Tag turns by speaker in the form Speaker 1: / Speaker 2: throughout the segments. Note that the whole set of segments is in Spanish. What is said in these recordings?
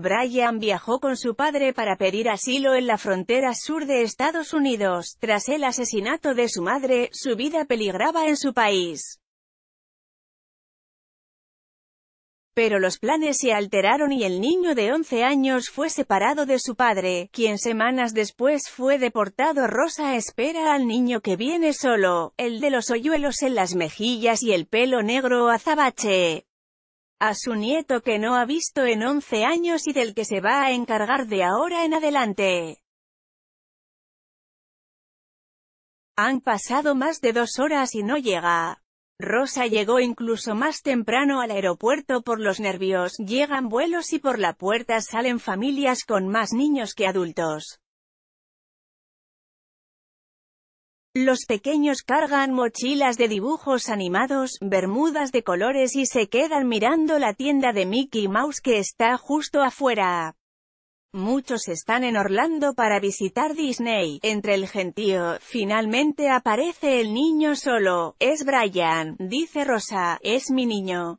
Speaker 1: Brian viajó con su padre para pedir asilo en la frontera sur de Estados Unidos. Tras el asesinato de su madre, su vida peligraba en su país. Pero los planes se alteraron y el niño de 11 años fue separado de su padre, quien semanas después fue deportado. Rosa espera al niño que viene solo, el de los hoyuelos en las mejillas y el pelo negro azabache a su nieto que no ha visto en 11 años y del que se va a encargar de ahora en adelante. Han pasado más de dos horas y no llega. Rosa llegó incluso más temprano al aeropuerto por los nervios, llegan vuelos y por la puerta salen familias con más niños que adultos. Los pequeños cargan mochilas de dibujos animados, bermudas de colores y se quedan mirando la tienda de Mickey Mouse que está justo afuera. Muchos están en Orlando para visitar Disney. Entre el gentío, finalmente aparece el niño solo. Es Brian, dice Rosa, es mi niño.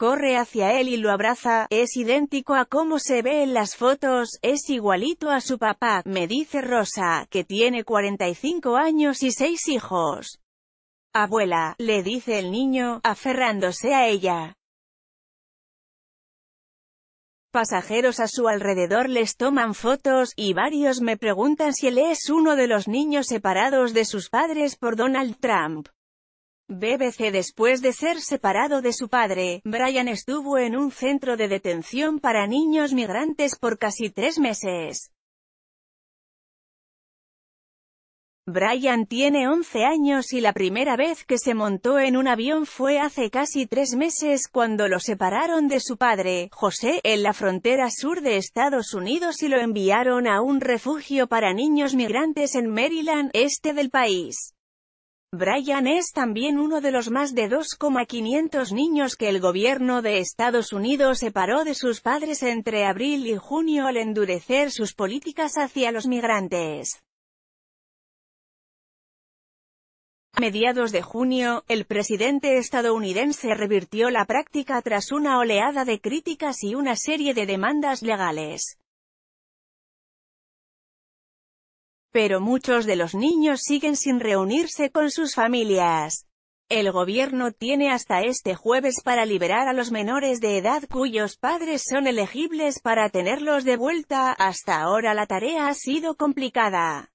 Speaker 1: corre hacia él y lo abraza, es idéntico a cómo se ve en las fotos, es igualito a su papá, me dice Rosa, que tiene 45 años y 6 hijos. Abuela, le dice el niño, aferrándose a ella. Pasajeros a su alrededor les toman fotos, y varios me preguntan si él es uno de los niños separados de sus padres por Donald Trump. BBC Después de ser separado de su padre, Brian estuvo en un centro de detención para niños migrantes por casi tres meses. Brian tiene 11 años y la primera vez que se montó en un avión fue hace casi tres meses cuando lo separaron de su padre, José, en la frontera sur de Estados Unidos y lo enviaron a un refugio para niños migrantes en Maryland, este del país. Brian es también uno de los más de 2,500 niños que el gobierno de Estados Unidos separó de sus padres entre abril y junio al endurecer sus políticas hacia los migrantes. A mediados de junio, el presidente estadounidense revirtió la práctica tras una oleada de críticas y una serie de demandas legales. Pero muchos de los niños siguen sin reunirse con sus familias. El gobierno tiene hasta este jueves para liberar a los menores de edad cuyos padres son elegibles para tenerlos de vuelta, hasta ahora la tarea ha sido complicada.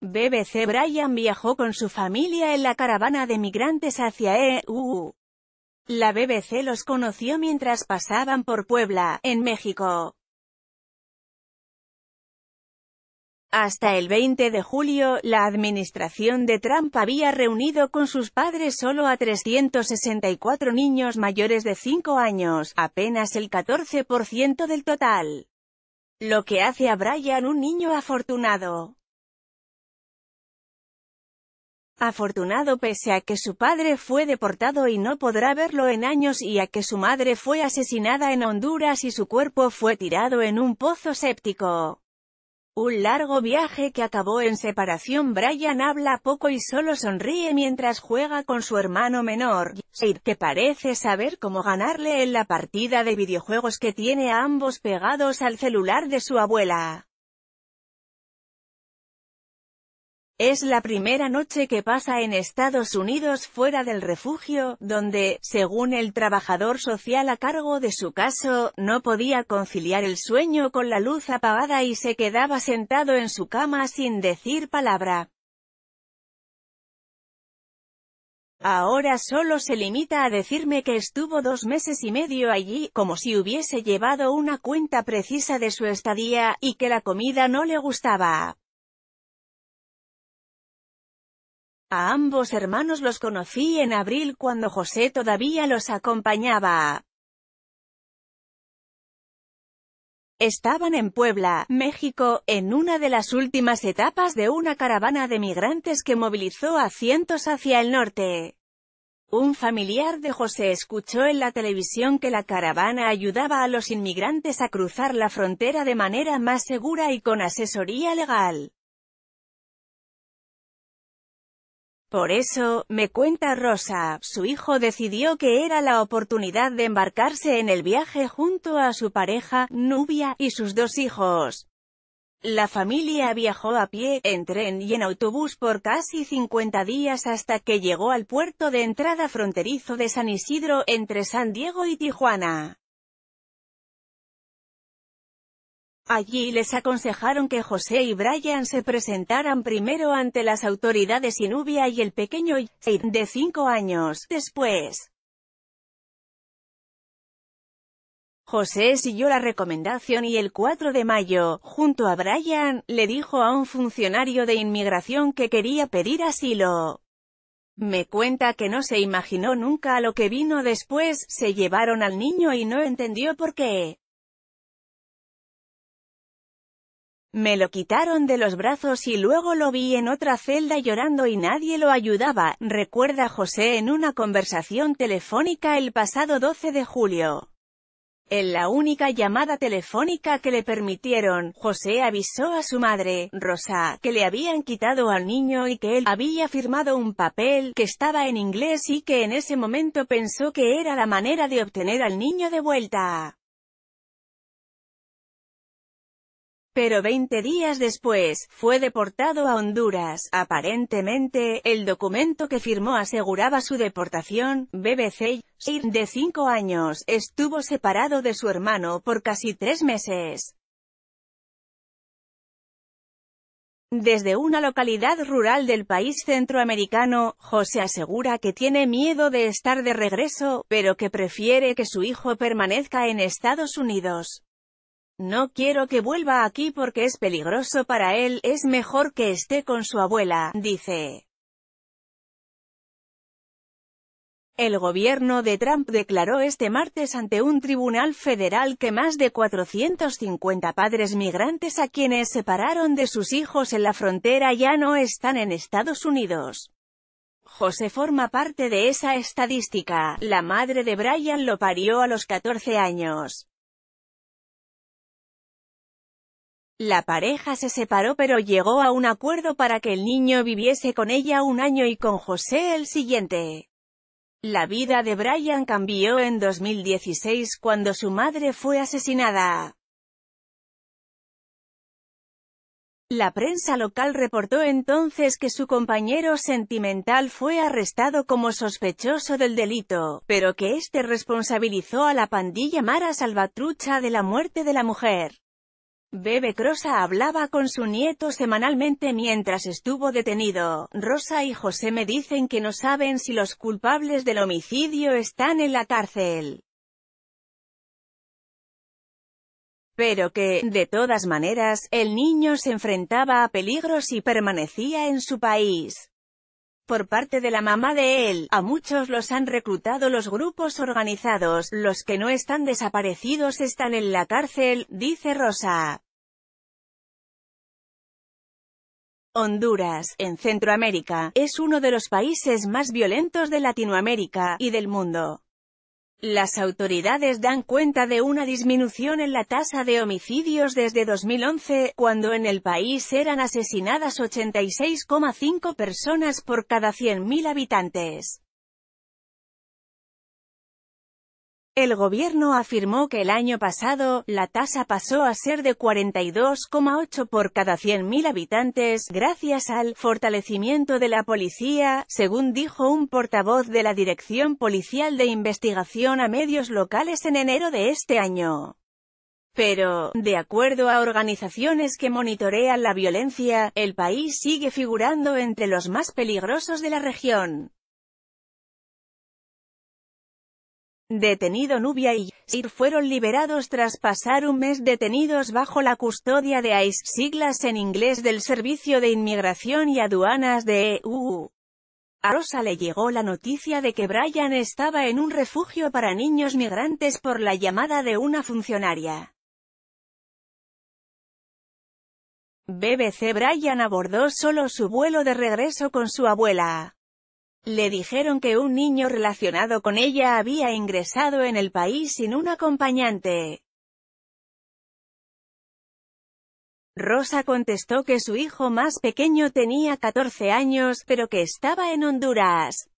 Speaker 1: BBC Brian viajó con su familia en la caravana de migrantes hacia EU. La BBC los conoció mientras pasaban por Puebla, en México. Hasta el 20 de julio, la administración de Trump había reunido con sus padres solo a 364 niños mayores de 5 años, apenas el 14% del total. Lo que hace a Brian un niño afortunado. Afortunado pese a que su padre fue deportado y no podrá verlo en años y a que su madre fue asesinada en Honduras y su cuerpo fue tirado en un pozo séptico. Un largo viaje que acabó en separación Brian habla poco y solo sonríe mientras juega con su hermano menor, Jade, que parece saber cómo ganarle en la partida de videojuegos que tiene a ambos pegados al celular de su abuela. Es la primera noche que pasa en Estados Unidos fuera del refugio, donde, según el trabajador social a cargo de su caso, no podía conciliar el sueño con la luz apagada y se quedaba sentado en su cama sin decir palabra. Ahora solo se limita a decirme que estuvo dos meses y medio allí, como si hubiese llevado una cuenta precisa de su estadía, y que la comida no le gustaba. A ambos hermanos los conocí en abril cuando José todavía los acompañaba. Estaban en Puebla, México, en una de las últimas etapas de una caravana de migrantes que movilizó a cientos hacia el norte. Un familiar de José escuchó en la televisión que la caravana ayudaba a los inmigrantes a cruzar la frontera de manera más segura y con asesoría legal. Por eso, me cuenta Rosa, su hijo decidió que era la oportunidad de embarcarse en el viaje junto a su pareja, Nubia, y sus dos hijos. La familia viajó a pie, en tren y en autobús por casi 50 días hasta que llegó al puerto de entrada fronterizo de San Isidro, entre San Diego y Tijuana. Allí les aconsejaron que José y Brian se presentaran primero ante las autoridades y y el pequeño de cinco años, después. José siguió la recomendación y el 4 de mayo, junto a Brian, le dijo a un funcionario de inmigración que quería pedir asilo. Me cuenta que no se imaginó nunca lo que vino después, se llevaron al niño y no entendió por qué. Me lo quitaron de los brazos y luego lo vi en otra celda llorando y nadie lo ayudaba, recuerda José en una conversación telefónica el pasado 12 de julio. En la única llamada telefónica que le permitieron, José avisó a su madre, Rosa, que le habían quitado al niño y que él había firmado un papel que estaba en inglés y que en ese momento pensó que era la manera de obtener al niño de vuelta. Pero 20 días después, fue deportado a Honduras. Aparentemente, el documento que firmó aseguraba su deportación. BBC, de 5 años, estuvo separado de su hermano por casi tres meses. Desde una localidad rural del país centroamericano, José asegura que tiene miedo de estar de regreso, pero que prefiere que su hijo permanezca en Estados Unidos. No quiero que vuelva aquí porque es peligroso para él, es mejor que esté con su abuela, dice. El gobierno de Trump declaró este martes ante un tribunal federal que más de 450 padres migrantes a quienes separaron de sus hijos en la frontera ya no están en Estados Unidos. José forma parte de esa estadística, la madre de Brian lo parió a los 14 años. La pareja se separó pero llegó a un acuerdo para que el niño viviese con ella un año y con José el siguiente. La vida de Brian cambió en 2016 cuando su madre fue asesinada. La prensa local reportó entonces que su compañero sentimental fue arrestado como sospechoso del delito, pero que este responsabilizó a la pandilla Mara Salvatrucha de la muerte de la mujer. Bebe Crosa hablaba con su nieto semanalmente mientras estuvo detenido. Rosa y José me dicen que no saben si los culpables del homicidio están en la cárcel. Pero que, de todas maneras, el niño se enfrentaba a peligros y permanecía en su país por parte de la mamá de él. A muchos los han reclutado los grupos organizados, los que no están desaparecidos están en la cárcel, dice Rosa. Honduras, en Centroamérica, es uno de los países más violentos de Latinoamérica y del mundo. Las autoridades dan cuenta de una disminución en la tasa de homicidios desde 2011, cuando en el país eran asesinadas 86,5 personas por cada 100.000 habitantes. El gobierno afirmó que el año pasado, la tasa pasó a ser de 42,8 por cada 100.000 habitantes, gracias al fortalecimiento de la policía, según dijo un portavoz de la Dirección Policial de Investigación a medios locales en enero de este año. Pero, de acuerdo a organizaciones que monitorean la violencia, el país sigue figurando entre los más peligrosos de la región. detenido Nubia y Sir fueron liberados tras pasar un mes detenidos bajo la custodia de ICE, siglas en inglés del Servicio de Inmigración y Aduanas de EU. A Rosa le llegó la noticia de que Brian estaba en un refugio para niños migrantes por la llamada de una funcionaria. BBC Brian abordó solo su vuelo de regreso con su abuela. Le dijeron que un niño relacionado con ella había ingresado en el país sin un acompañante. Rosa contestó que su hijo más pequeño tenía 14 años, pero que estaba en Honduras.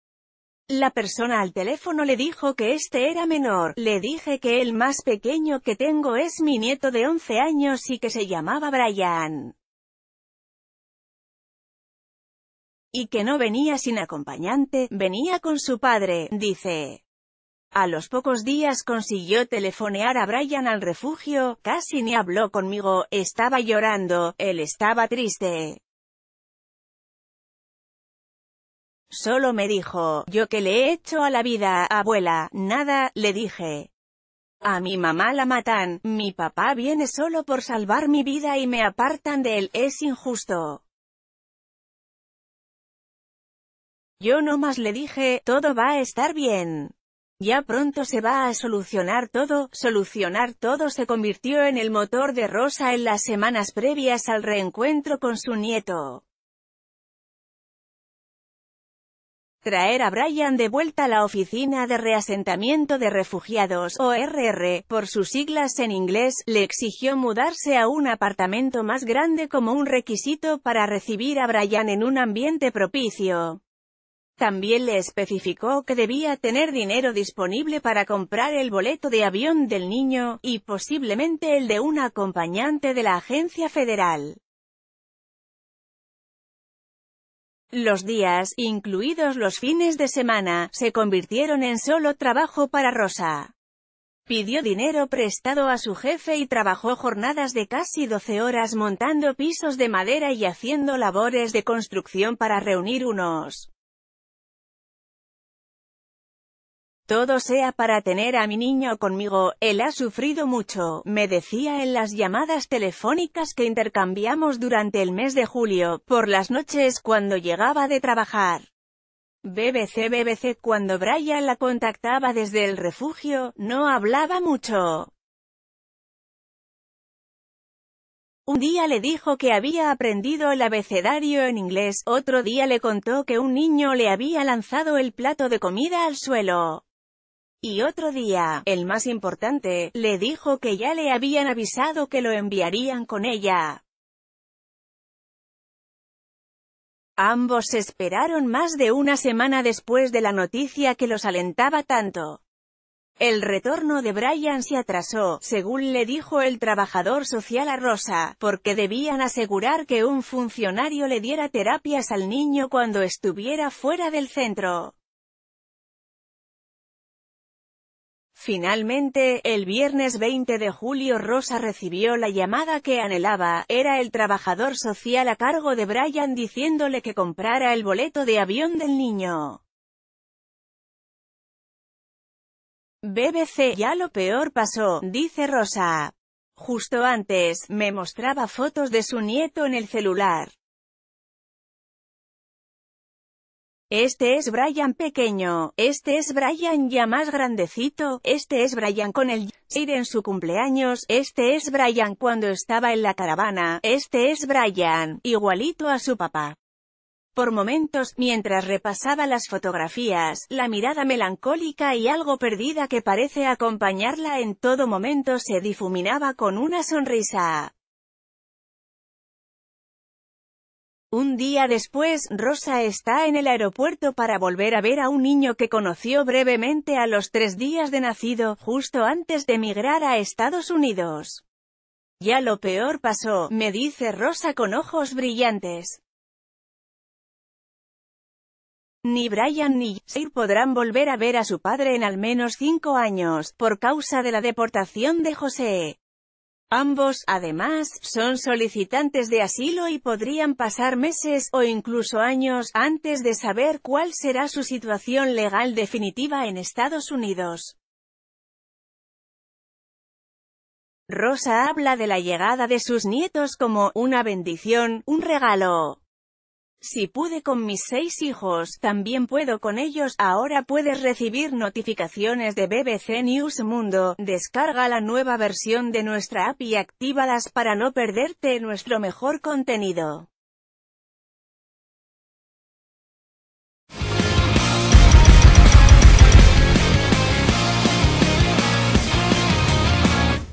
Speaker 1: La persona al teléfono le dijo que este era menor, le dije que el más pequeño que tengo es mi nieto de 11 años y que se llamaba Brian. y que no venía sin acompañante, venía con su padre, dice. A los pocos días consiguió telefonear a Brian al refugio, casi ni habló conmigo, estaba llorando, él estaba triste. Solo me dijo, yo que le he hecho a la vida, abuela, nada, le dije. A mi mamá la matan, mi papá viene solo por salvar mi vida y me apartan de él, es injusto. Yo no más le dije, todo va a estar bien. Ya pronto se va a solucionar todo, solucionar todo se convirtió en el motor de Rosa en las semanas previas al reencuentro con su nieto. Traer a Brian de vuelta a la Oficina de Reasentamiento de Refugiados, ORR, por sus siglas en inglés, le exigió mudarse a un apartamento más grande como un requisito para recibir a Brian en un ambiente propicio. También le especificó que debía tener dinero disponible para comprar el boleto de avión del niño, y posiblemente el de un acompañante de la agencia federal. Los días, incluidos los fines de semana, se convirtieron en solo trabajo para Rosa. Pidió dinero prestado a su jefe y trabajó jornadas de casi 12 horas montando pisos de madera y haciendo labores de construcción para reunir unos Todo sea para tener a mi niño conmigo, él ha sufrido mucho, me decía en las llamadas telefónicas que intercambiamos durante el mes de julio, por las noches cuando llegaba de trabajar. BBC BBC cuando Brian la contactaba desde el refugio, no hablaba mucho. Un día le dijo que había aprendido el abecedario en inglés, otro día le contó que un niño le había lanzado el plato de comida al suelo y otro día, el más importante, le dijo que ya le habían avisado que lo enviarían con ella. Ambos esperaron más de una semana después de la noticia que los alentaba tanto. El retorno de Brian se atrasó, según le dijo el trabajador social a Rosa, porque debían asegurar que un funcionario le diera terapias al niño cuando estuviera fuera del centro. Finalmente, el viernes 20 de julio Rosa recibió la llamada que anhelaba, era el trabajador social a cargo de Brian diciéndole que comprara el boleto de avión del niño. BBC ya lo peor pasó, dice Rosa. Justo antes, me mostraba fotos de su nieto en el celular. Este es Brian pequeño, este es Brian ya más grandecito, este es Brian con el y en su cumpleaños, este es Brian cuando estaba en la caravana, este es Brian, igualito a su papá. Por momentos, mientras repasaba las fotografías, la mirada melancólica y algo perdida que parece acompañarla en todo momento se difuminaba con una sonrisa. Un día después, Rosa está en el aeropuerto para volver a ver a un niño que conoció brevemente a los tres días de nacido, justo antes de emigrar a Estados Unidos. Ya lo peor pasó, me dice Rosa con ojos brillantes. Ni Brian ni Sir podrán volver a ver a su padre en al menos cinco años, por causa de la deportación de José. Ambos, además, son solicitantes de asilo y podrían pasar meses, o incluso años, antes de saber cuál será su situación legal definitiva en Estados Unidos. Rosa habla de la llegada de sus nietos como «una bendición, un regalo». Si pude con mis seis hijos, también puedo con ellos. Ahora puedes recibir notificaciones de BBC News Mundo. Descarga la nueva versión de nuestra app y actívalas para no perderte nuestro mejor contenido.